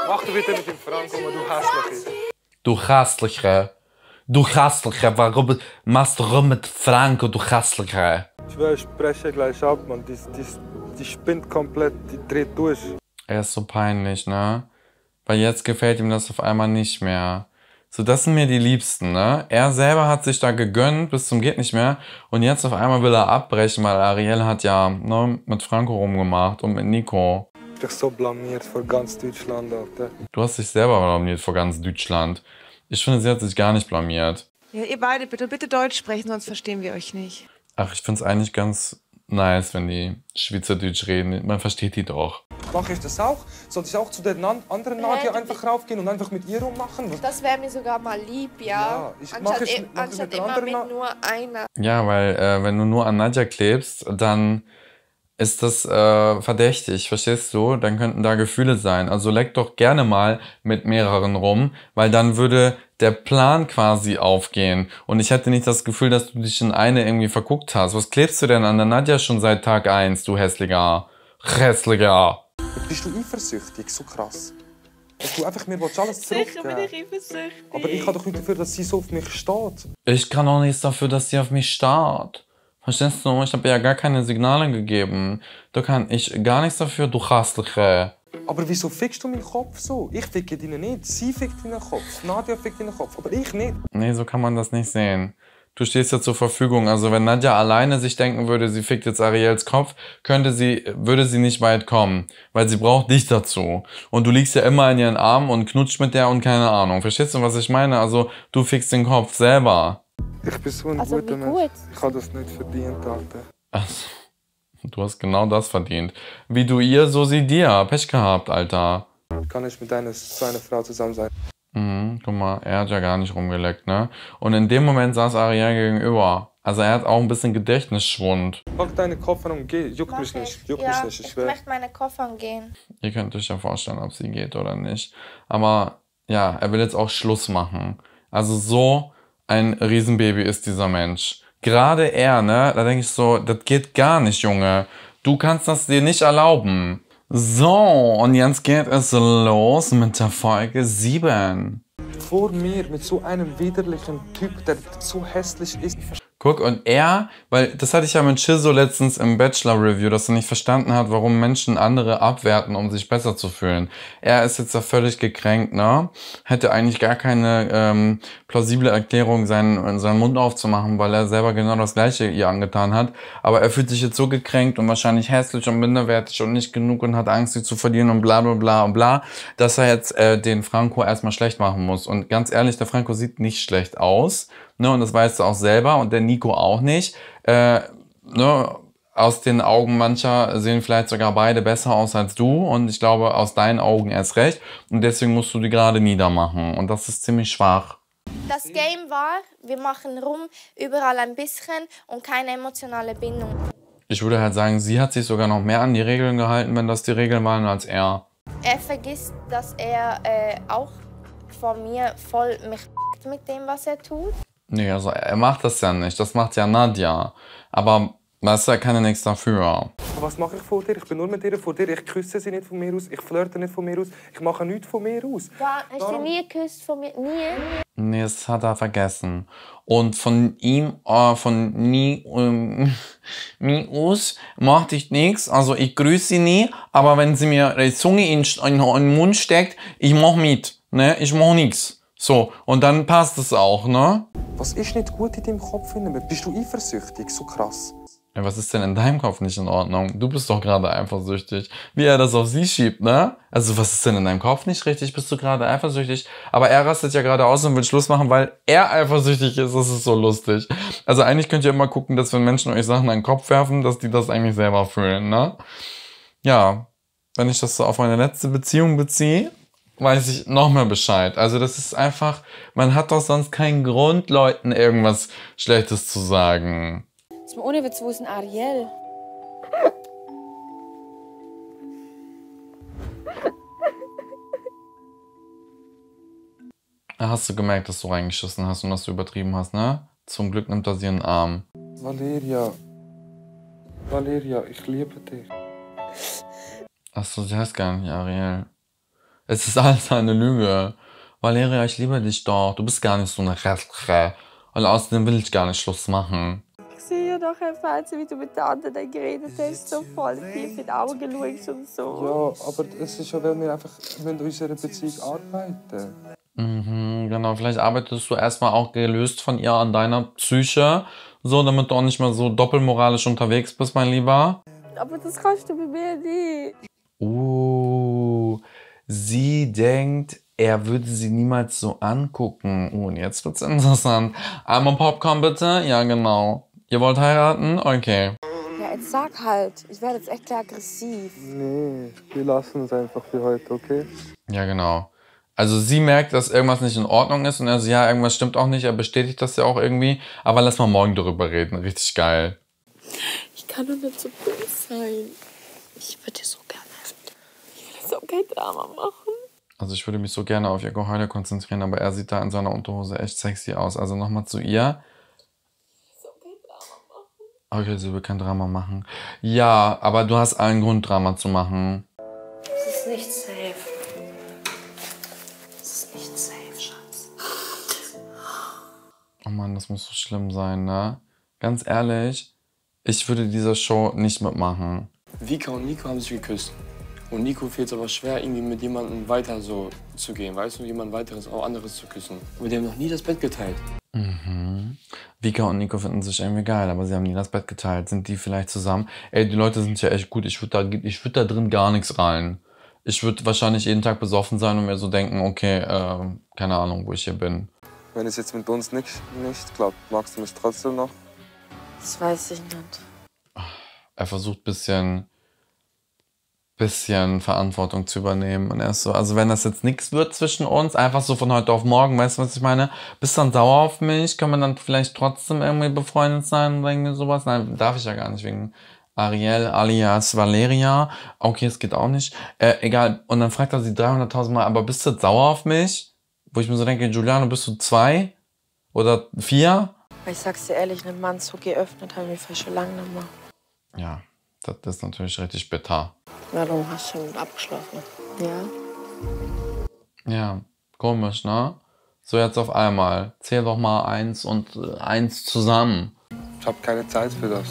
Mach du bitte mit dem Franco, du hasslicher. Du hasslicher. Du hasslicher. warum machst du rum mit Franco, du hasslicher? Ich spreche gleich ab, man. Die, die, die spinnt komplett, die dreht durch. Er ist so peinlich, ne? Weil jetzt gefällt ihm das auf einmal nicht mehr. So, das sind mir die Liebsten, ne? Er selber hat sich da gegönnt bis zum geht nicht mehr und jetzt auf einmal will er abbrechen, weil Ariel hat ja ne, mit Franco rumgemacht und mit Nico. Ich bin so blamiert vor ganz Deutschland, Alter. Du hast dich selber blamiert vor ganz Deutschland. Ich finde, sie hat sich gar nicht blamiert. Ja, ihr beide bitte, bitte Deutsch sprechen, sonst verstehen wir euch nicht. Ach, ich finde es eigentlich ganz nice, wenn die Schweizerdeutsch reden. Man versteht die doch mache ich das auch? Sollte ich auch zu der anderen äh, Nadja einfach raufgehen und einfach mit ihr rummachen? Das wäre mir sogar mal lieb, ja. ja ich anstatt ich, e- mach anstatt mit immer mit Na nur einer. Ja, weil äh, wenn du nur an Nadja klebst, dann ist das äh, verdächtig, verstehst du? Dann könnten da Gefühle sein. Also leck doch gerne mal mit mehreren rum, weil dann würde der Plan quasi aufgehen. Und ich hätte nicht das Gefühl, dass du dich in eine irgendwie verguckt hast. Was klebst du denn an der Nadja schon seit Tag eins, du hässlicher? Hässlicher! Bist du eifersüchtig? So krass. Dass du einfach mir alles zurückgeben Sicher bin ich eifersüchtig. Aber ich kann doch nicht dafür, dass sie so auf mich steht. Ich kann auch nichts dafür, dass sie auf mich steht. Verstehst du? Ich habe ja gar keine Signale gegeben. Da kann ich gar nichts dafür, du Hässliche. Aber wieso fickst du meinen Kopf so? Ich ficke deinen nicht. Sie fickt deinen Kopf. Nadia fickt deinen Kopf. Aber ich nicht. Nee, so kann man das nicht sehen du stehst ja zur Verfügung. Also wenn Nadja alleine sich denken würde, sie fickt jetzt Ariels Kopf, könnte sie, würde sie nicht weit kommen, weil sie braucht dich dazu. Und du liegst ja immer in ihren Armen und knutscht mit der und keine Ahnung. Verstehst du, was ich meine? Also du fickst den Kopf selber. Ich bin so ein also, guter Mensch. Gut. Ich habe das nicht verdient, Alter. Also, du hast genau das verdient. Wie du ihr, so sie dir. Pech gehabt, Alter. Kann ich mit deiner, so einer Frau zusammen sein? Mhm, guck mal, er hat ja gar nicht rumgeleckt, ne? Und in dem Moment saß Ariel gegenüber. Also er hat auch ein bisschen Gedächtnisschwund. Mach deine Koffer und geh, juckt mich nicht, juck ja, mich nicht. Ich, will. ich möchte meine Koffer gehen. Ihr könnt euch ja vorstellen, ob sie geht oder nicht. Aber ja, er will jetzt auch Schluss machen. Also so ein Riesenbaby ist dieser Mensch. Gerade er, ne? Da denke ich so, das geht gar nicht, Junge. Du kannst das dir nicht erlauben. So, und jetzt geht es los mit der Folge 7. Vor mir mit so einem widerlichen Typ, der so hässlich ist. Guck, und er, weil das hatte ich ja mit Chiso letztens im Bachelor-Review, dass er nicht verstanden hat, warum Menschen andere abwerten, um sich besser zu fühlen. Er ist jetzt da völlig gekränkt, ne? Hätte eigentlich gar keine ähm, plausible Erklärung, seinen, seinen Mund aufzumachen, weil er selber genau das Gleiche ihr angetan hat. Aber er fühlt sich jetzt so gekränkt und wahrscheinlich hässlich und minderwertig und nicht genug und hat Angst, sie zu verlieren und bla bla bla und bla, dass er jetzt äh, den Franco erstmal schlecht machen muss. Und ganz ehrlich, der Franco sieht nicht schlecht aus Ne, und das weißt du auch selber und der Nico auch nicht. Äh, ne, aus den Augen mancher sehen vielleicht sogar beide besser aus als du und ich glaube aus deinen Augen erst recht und deswegen musst du die gerade niedermachen und das ist ziemlich schwach. Das Game war, wir machen rum, überall ein bisschen und keine emotionale Bindung. Ich würde halt sagen, sie hat sich sogar noch mehr an die Regeln gehalten, wenn das die Regeln waren, als er. Er vergisst, dass er äh, auch von mir voll mich mit dem, was er tut. Nee, also er macht das ja nicht. Das macht ja Nadja. Aber weißt du, er kann ja nichts dafür. Was mache ich vor dir? Ich bin nur mit ihr vor dir. Ich küsse sie nicht von mir aus. Ich flirte nicht von mir aus. Ich mache nichts von mir aus. hast du nie geküsst von mir? Nie? Nee, das hat er vergessen. Und von ihm, äh, von nie, ähm, nie (laughs) aus machte ich nichts. Also ich grüße sie nie, aber wenn sie mir die Zunge in, in, in den Mund steckt, ich mach mit. Ne? Ich mach nichts. So, und dann passt es auch, ne? Was ist nicht gut in deinem Kopf Bist du eifersüchtig? So krass. Ja, was ist denn in deinem Kopf nicht in Ordnung? Du bist doch gerade eifersüchtig. Wie er das auf sie schiebt, ne? Also, was ist denn in deinem Kopf nicht richtig? Bist du gerade eifersüchtig? Aber er rastet ja gerade aus und will Schluss machen, weil er eifersüchtig ist. Das ist so lustig. Also, eigentlich könnt ihr immer gucken, dass wenn Menschen euch Sachen an den Kopf werfen, dass die das eigentlich selber fühlen, ne? Ja, wenn ich das so auf meine letzte Beziehung beziehe, weiß ich noch mehr Bescheid. Also das ist einfach, man hat doch sonst keinen Grund, Leuten irgendwas Schlechtes zu sagen. Ist mir ohne Witz, wo ist denn Ariel? Da hast du gemerkt, dass du reingeschissen hast und dass du übertrieben hast, ne? Zum Glück nimmt er sie in den Arm. Valeria. Valeria, ich liebe dich. Achso, sie heißt gar nicht Ariel. Es ist alles eine Lüge. Valeria, ich liebe dich doch. Du bist gar nicht so eine Rastre. Und außerdem will ich gar nicht Schluss machen. Ich sehe ja doch, Herr Feinze, also wie du mit der anderen geredet hast, so voll tief in die Augen schaust und so. Ja, aber es ist ja, weil wir einfach in unserer Beziehung arbeiten. Mhm, genau. Vielleicht arbeitest du erstmal auch gelöst von ihr an deiner Psyche, so damit du auch nicht mehr so doppelmoralisch unterwegs bist, mein Lieber. Aber das kannst du bei mir nie. Uh. Sie denkt, er würde sie niemals so angucken. Oh, und jetzt wird's interessant. Einmal Popcorn bitte? Ja, genau. Ihr wollt heiraten? Okay. Ja, jetzt sag halt. Ich werde jetzt echt aggressiv. Nee, wir lassen es einfach für heute, okay? Ja, genau. Also sie merkt, dass irgendwas nicht in Ordnung ist und er sagt, ja, irgendwas stimmt auch nicht, er bestätigt das ja auch irgendwie. Aber lass mal morgen darüber reden. Richtig geil. Ich kann doch nicht so böse sein. Ich würde dir so gerne doch kein Drama machen. Also ich würde mich so gerne auf ihr Geheule konzentrieren, aber er sieht da in seiner Unterhose echt sexy aus. Also nochmal zu ihr. Okay, sie will kein Drama machen. Ja, aber du hast allen Grund, Drama zu machen. Es ist nicht safe. Es ist nicht safe, Schatz. Oh Mann, das muss so schlimm sein, ne? Ganz ehrlich, ich würde dieser Show nicht mitmachen. Vika und Nico haben sich geküsst. Und Nico fehlt es aber schwer, irgendwie mit jemandem weiter so zu gehen, weißt du, jemand weiteres, auch anderes zu küssen. Aber die haben noch nie das Bett geteilt. Mhm. Vika und Nico finden sich irgendwie geil, aber sie haben nie das Bett geteilt. Sind die vielleicht zusammen? Ey, die Leute sind ja echt gut. Ich würde da, würd da drin gar nichts rein. Ich würde wahrscheinlich jeden Tag besoffen sein und mir so denken, okay, äh, keine Ahnung, wo ich hier bin. Wenn es jetzt mit uns nicht, nicht klappt, magst du mich trotzdem noch? Das weiß ich nicht. Er versucht ein bisschen bisschen Verantwortung zu übernehmen. Und er ist so, also wenn das jetzt nichts wird zwischen uns, einfach so von heute auf morgen, weißt du, was ich meine? Bist dann sauer auf mich? Können wir dann vielleicht trotzdem irgendwie befreundet sein oder irgendwie sowas? Nein, darf ich ja gar nicht wegen Ariel alias Valeria. Okay, es geht auch nicht. Äh, egal. Und dann fragt er sie 300.000 Mal, aber bist du jetzt sauer auf mich? Wo ich mir so denke, Juliano, bist du zwei? Oder vier? Ich sag's dir ehrlich, einen Mann zu geöffnet haben wir schon lange nicht mehr. Ja, das ist natürlich richtig bitter. Na, du hast schon abgeschlossen. Ja. Ja, komisch, ne? So jetzt auf einmal. Zähl doch mal eins und äh, eins zusammen. Ich hab keine Zeit für das.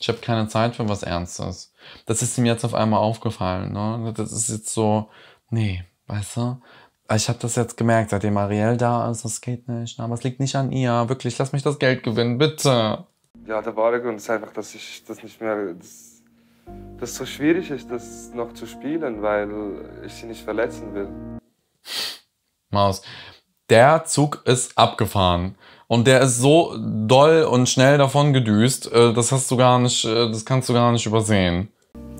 Ich habe keine Zeit für was Ernstes. Das ist ihm jetzt auf einmal aufgefallen, ne? Das ist jetzt so, nee, weißt du? Also, ich habe das jetzt gemerkt, seitdem Ariel da ist, das geht nicht. Ne? Aber es liegt nicht an ihr. Wirklich, lass mich das Geld gewinnen, bitte. Ja, der wahre Grund ist einfach, dass ich das nicht mehr... Das dass es so schwierig ist, das noch zu spielen, weil ich sie nicht verletzen will. Maus, der Zug ist abgefahren. Und der ist so doll und schnell davon gedüst, äh, das hast du gar nicht, äh, das kannst du gar nicht übersehen.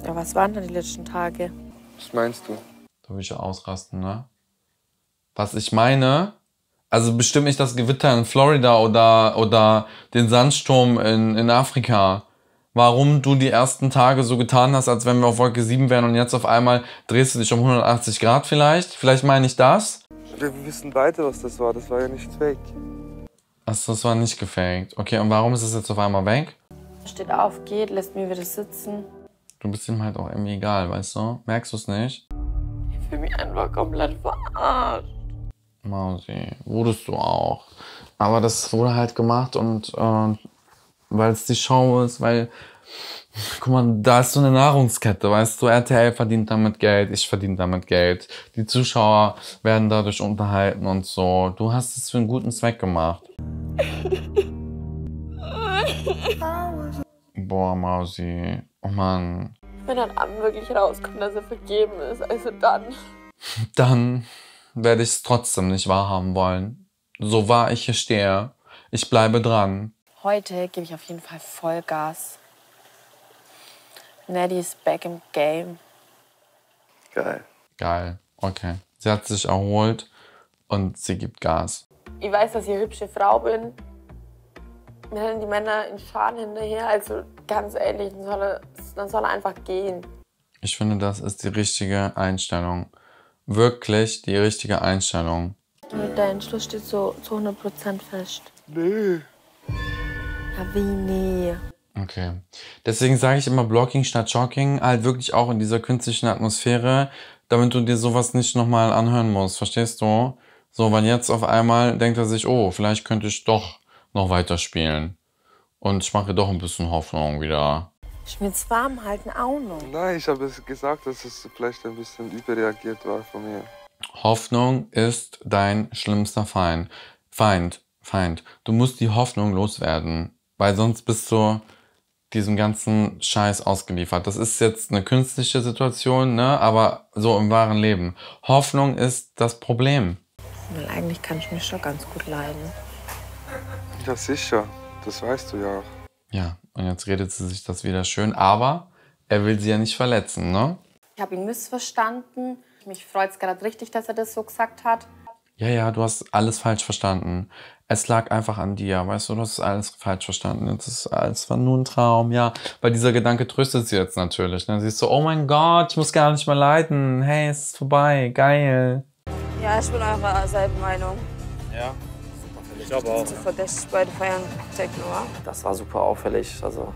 Ja, was waren denn die letzten Tage? Was meinst du? Da will ich ja ausrasten, ne? Was ich meine, also bestimmt nicht das Gewitter in Florida oder, oder den Sandsturm in, in Afrika warum du die ersten Tage so getan hast, als wenn wir auf Wolke 7 wären und jetzt auf einmal drehst du dich um 180 Grad vielleicht. Vielleicht meine ich das. Wir wissen beide, was das war. Das war ja nicht fake. Achso, das war nicht gefaked. Okay, und warum ist es jetzt auf einmal weg? Steht auf, geht, lässt mir wieder sitzen. Du bist ihm halt auch irgendwie egal, weißt du? Merkst du es nicht? Ich fühle mich einfach komplett verarscht. Mausi, wurdest du auch. Aber das wurde halt gemacht und äh, weil es die Show ist, weil, guck mal, da ist so eine Nahrungskette, weißt du, RTL verdient damit Geld, ich verdiene damit Geld, die Zuschauer werden dadurch unterhalten und so. Du hast es für einen guten Zweck gemacht. Boah, Mausi, oh Mann. Wenn dann Abend wirklich rauskommt, dass er vergeben ist, also dann. Dann werde ich es trotzdem nicht wahrhaben wollen. So wahr ich hier stehe, ich bleibe dran heute gebe ich auf jeden Fall Vollgas. Nettie ist back im Game. Geil. Geil, okay. Sie hat sich erholt und sie gibt Gas. Ich weiß, dass ich eine hübsche Frau bin. Mir rennen die Männer in Schaden hinterher. Also ganz ehrlich, dann soll, er, dann soll er einfach gehen. Ich finde, das ist die richtige Einstellung. Wirklich die richtige Einstellung. dein Entschluss steht so zu 100% fest. Nee. Ravini. Okay. Deswegen sage ich immer Blocking statt Shocking, halt wirklich auch in dieser künstlichen Atmosphäre, damit du dir sowas nicht nochmal anhören musst, verstehst du? So, weil jetzt auf einmal denkt er sich, oh, vielleicht könnte ich doch noch weiterspielen. Und ich mache doch ein bisschen Hoffnung wieder. Ich will es warm halten auch noch. Nein, ich habe gesagt, dass es vielleicht ein bisschen überreagiert war von mir. Hoffnung ist dein schlimmster Feind. Feind, Feind. Du musst die Hoffnung loswerden. Weil sonst bist du diesem ganzen Scheiß ausgeliefert. Das ist jetzt eine künstliche Situation, ne? aber so im wahren Leben. Hoffnung ist das Problem. Weil eigentlich kann ich mich schon ganz gut leiden. Ja, sicher. Das weißt du ja auch. Ja, und jetzt redet sie sich das wieder schön, aber er will sie ja nicht verletzen, ne? Ich habe ihn missverstanden. Mich freut es gerade richtig, dass er das so gesagt hat. Ja, ja, du hast alles falsch verstanden es lag einfach an dir, weißt du, du hast alles falsch verstanden. Das ist alles war nur ein Traum, ja. Weil dieser Gedanke tröstet sie jetzt natürlich. Ne? Sie ist so, oh mein Gott, ich muss gar nicht mehr leiden. Hey, es ist vorbei, geil. Ja, ich bin eurer selben Meinung. Ja. Ich glaube auch. Verdächtig, beide feiern Techno, Das war super auffällig, also.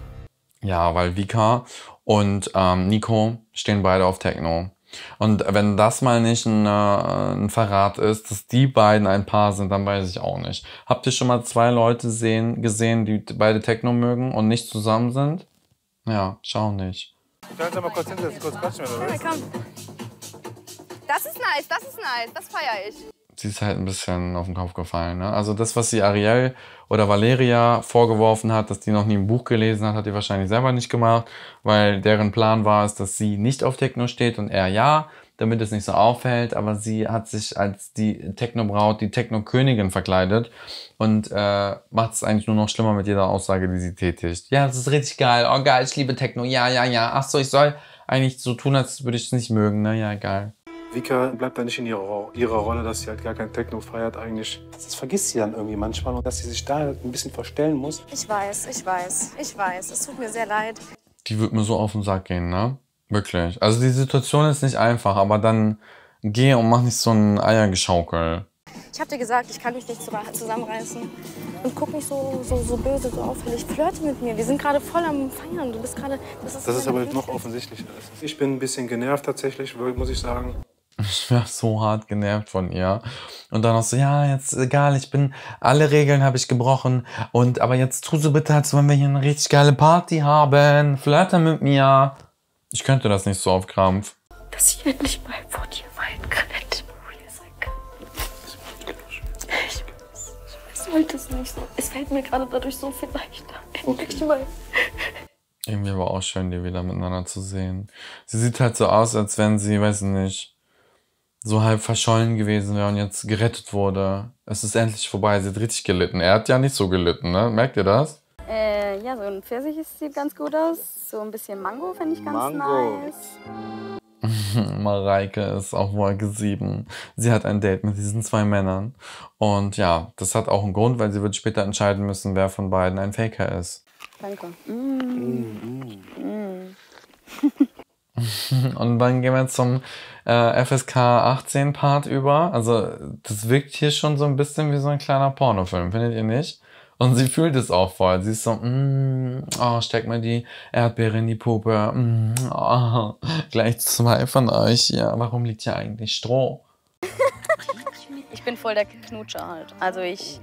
Ja, weil Vika und ähm, Nico stehen beide auf Techno. Und wenn das mal nicht ein, äh, ein, Verrat ist, dass die beiden ein Paar sind, dann weiß ich auch nicht. Habt ihr schon mal zwei Leute sehen, gesehen, die beide Techno mögen und nicht zusammen sind? Ja, schau nicht. Können uns mal kurz kurz quatschen, Das ist nice, das ist nice, das feiere ich sie ist halt ein bisschen auf den Kopf gefallen. Ne? Also das, was sie Ariel oder Valeria vorgeworfen hat, dass die noch nie ein Buch gelesen hat, hat die wahrscheinlich selber nicht gemacht, weil deren Plan war es, dass sie nicht auf Techno steht und er ja, damit es nicht so auffällt. Aber sie hat sich als die Techno-Braut, die Techno-Königin verkleidet und äh, macht es eigentlich nur noch schlimmer mit jeder Aussage, die sie tätigt. Ja, das ist richtig geil. Oh geil, ich liebe Techno. Ja, ja, ja. Ach so, ich soll eigentlich so tun, als würde ich es nicht mögen. Na ne? ja, geil. Vika bleibt da nicht in ihrer, ihrer Rolle, dass sie halt gar kein Techno feiert eigentlich. Das vergisst sie dann irgendwie manchmal und dass sie sich da ein bisschen verstellen muss. Ich weiß, ich weiß, ich weiß. Es tut mir sehr leid. Die wird mir so auf den Sack gehen, ne? Wirklich. Also die Situation ist nicht einfach, aber dann geh und mach nicht so ein Eiergeschaukel. Ich hab dir gesagt, ich kann mich nicht zusammenreißen. Und guck nicht so, so, so böse, so auffällig. Flirte mit mir. Wir sind gerade voll am Feiern. Du bist gerade. Das ist, das ist aber noch offensichtlicher. Ich bin ein bisschen genervt tatsächlich, muss ich sagen. Ich war so hart genervt von ihr. Und dann auch so, ja, jetzt egal, ich bin, alle Regeln habe ich gebrochen. Und aber jetzt tu so bitte, als wenn wir hier eine richtig geile Party haben. Flirte mit mir. Ich könnte das nicht so auf Krampf. Dass ich endlich mal vor dir weinen kann, hätte Maria sein können. Ich weiß, ich wollte es nicht so. Es fällt mir gerade dadurch so viel leichter. Endlich mal. Irgendwie war auch schön, die wieder miteinander zu sehen. Sie sieht halt so aus, als wenn sie, weiß nicht, so halb verschollen gewesen wäre und jetzt gerettet wurde. Es ist endlich vorbei, sie hat richtig gelitten. Er hat ja nicht so gelitten, ne? Merkt ihr das? Äh, ja, so ein Pfirsich sieht ganz gut aus. So ein bisschen Mango finde ich ganz Mango. nice. (laughs) Mareike ist auf Wolke 7. Sie hat ein Date mit diesen zwei Männern. Und ja, das hat auch einen Grund, weil sie wird später entscheiden müssen, wer von beiden ein Faker ist. Danke. Mm. Mm. Mm. (laughs) mm. (laughs) Und dann gehen wir zum äh, FSK 18 Part über? Also, das wirkt hier schon so ein bisschen wie so ein kleiner Pornofilm, findet ihr nicht? Und sie fühlt es auch voll. Sie ist so, mm, oh, steck mal die Erdbeere in die Puppe. Mm, oh, gleich zwei von euch. Ja, warum liegt hier eigentlich Stroh? Ich bin voll der Knutscher halt. Also ich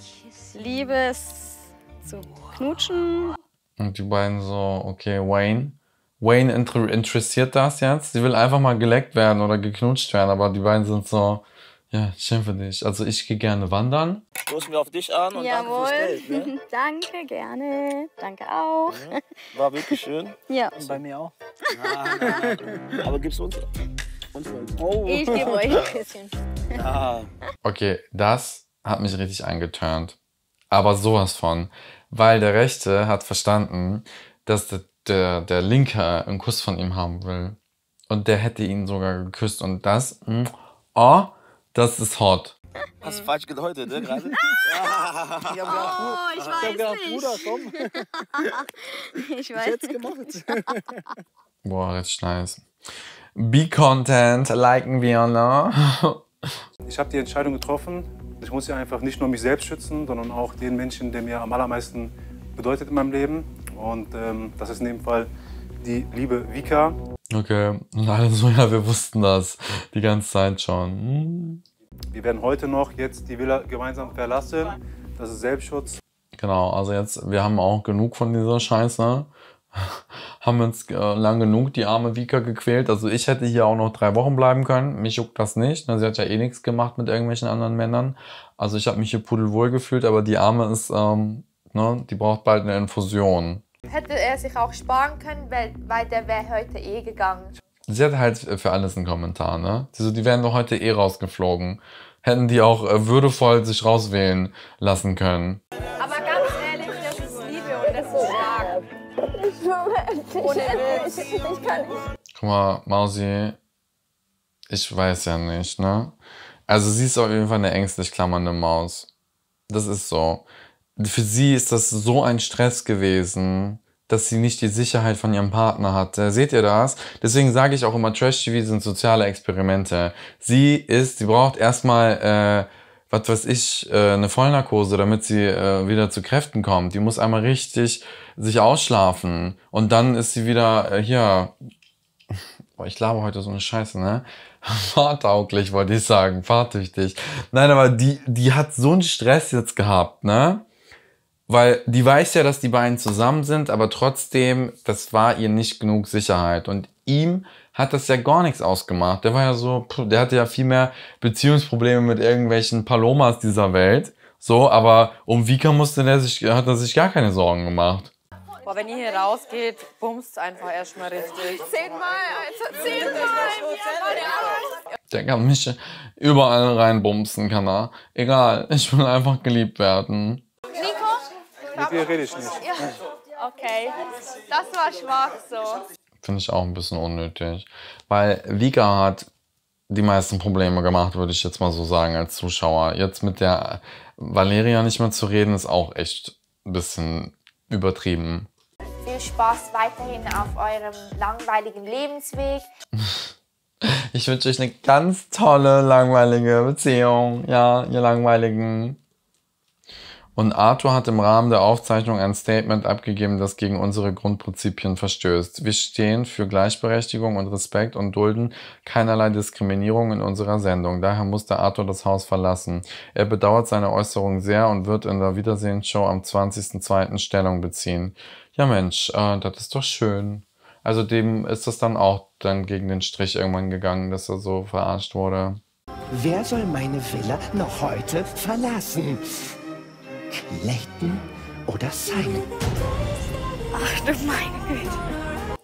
liebe es zu knutschen. Und die beiden so, okay, Wayne. Wayne inter interessiert das jetzt. Sie will einfach mal geleckt werden oder geknutscht werden, aber die beiden sind so, ja, schön für dich. Also ich gehe gerne wandern. Stoßen wir auf dich an und Jawohl. danke fürs Geld. Ne? (laughs) danke, gerne. Danke auch. Mhm. War wirklich schön. (laughs) ja. Und bei mir auch. Ja, (laughs) aber gibst du uns, uns oh. Ich gebe euch ein bisschen. Ja. Okay, das hat mich richtig angeturnt. Aber sowas von. Weil der Rechte hat verstanden, dass der der, der Linke einen Kuss von ihm haben will. Und der hätte ihn sogar geküsst. Und das, mh, hm, ah, oh, das ist hot. Hast du falsch gedeutet, ne, gerade? Ah, (laughs) ja. (laughs) ich gedacht, oh, ich, ich weiß hab gedacht, nicht. Bruder, komm. (laughs) ich weiß jetzt gemacht. Boah, richtig nice. Be-Content liken wir, ne? ich habe die Entscheidung getroffen. Ich muss ja einfach nicht nur mich selbst schützen, sondern auch den Menschen, der mir am allermeisten bedeutet in meinem Leben. Und ähm, das ist in dem Fall die liebe Vika. Okay, und (laughs) alle so, ja, wir wussten das die ganze Zeit schon. Hm. Wir werden heute noch jetzt die Villa gemeinsam verlassen. Das ist Selbstschutz. Genau, also jetzt, wir haben auch genug von dieser Scheiße. (laughs) haben uns äh, lang genug die arme Vika gequält. Also ich hätte hier auch noch drei Wochen bleiben können. Mich juckt das nicht. Ne? Sie hat ja eh nichts gemacht mit irgendwelchen anderen Männern. Also ich habe mich hier pudelwohl gefühlt, aber die arme ist, ähm, ne, die braucht bald eine Infusion hätte er sich auch sparen können, weil, weil der wäre heute eh gegangen. Sie hat halt für alles einen Kommentar, ne? Die, die wären doch heute eh rausgeflogen. Hätten die auch äh, würdevoll sich rauswählen lassen können. Aber ganz ehrlich, das ist Liebe und das ist stark. Ohne Witz. Guck mal, Mausi, ich weiß ja nicht, ne? Also sie ist auf jeden Fall eine ängstlich klammernde Maus. Das ist so für sie ist das so ein Stress gewesen, dass sie nicht die Sicherheit von ihrem Partner hatte. Seht ihr das? Deswegen sage ich auch immer, Trash-TV sind soziale Experimente. Sie ist, sie braucht erstmal, äh, was weiß ich, äh, eine Vollnarkose, damit sie äh, wieder zu Kräften kommt. Die muss einmal richtig sich ausschlafen. Und dann ist sie wieder äh, hier. Boah, ich laber heute so eine Scheiße, ne? (laughs) Fahrtauglich wollte ich sagen, fahrtüchtig. Nein, aber die, die hat so einen Stress jetzt gehabt, ne? weil die weiß ja, dass die beiden zusammen sind, aber trotzdem, das war ihr nicht genug Sicherheit. Und ihm hat das ja gar nichts ausgemacht. Der war ja so, der hatte ja viel mehr Beziehungsprobleme mit irgendwelchen Palomas dieser Welt. So, aber um Vika musste der sich, hat er sich gar keine Sorgen gemacht. Boah, wenn ihr hier rausgeht, bumst einfach erstmal richtig. Zehnmal, Alter, also zehnmal. Der kann mich überall reinbumsen, kann er. Egal, ich will einfach geliebt werden. Nico, mit dir rede ich nicht. Okay, das war schwach so. Finde ich auch ein bisschen unnötig. Weil Vika hat die meisten Probleme gemacht, würde ich jetzt mal so sagen, als Zuschauer. Jetzt mit der Valeria nicht mehr zu reden, ist auch echt ein bisschen übertrieben. Viel Spaß weiterhin auf eurem langweiligen Lebensweg. (laughs) Ich wünsche euch eine ganz tolle, langweilige Beziehung. Ja, ihr Langweiligen. Und Arthur hat im Rahmen der Aufzeichnung ein Statement abgegeben, das gegen unsere Grundprinzipien verstößt. Wir stehen für Gleichberechtigung und Respekt und dulden keinerlei Diskriminierung in unserer Sendung. Daher musste Arthur das Haus verlassen. Er bedauert seine Äußerung sehr und wird in der Wiedersehensshow am 20.02. Stellung beziehen. Ja Mensch, äh, das ist doch schön. Also dem ist das dann auch dann gegen den Strich irgendwann gegangen, dass er so verarscht wurde. Wer soll meine Villa noch heute verlassen? schlechten oder seinen. Ach du meine Güte.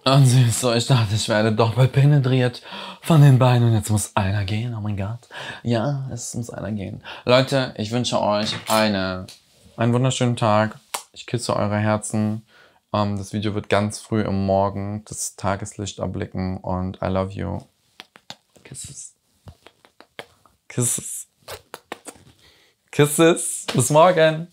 Und siehst so, ich dachte, ich werde doch mal penetriert von den beiden und jetzt muss einer gehen, oh mein Gott. Ja, es muss einer gehen. Leute, ich wünsche euch eine, einen wunderschönen Tag. Ich küsse eure Herzen. Um, ähm, das Video wird ganz früh im Morgen das Tageslicht erblicken und I love you. Kisses. Kisses. Kisses. Bis morgen.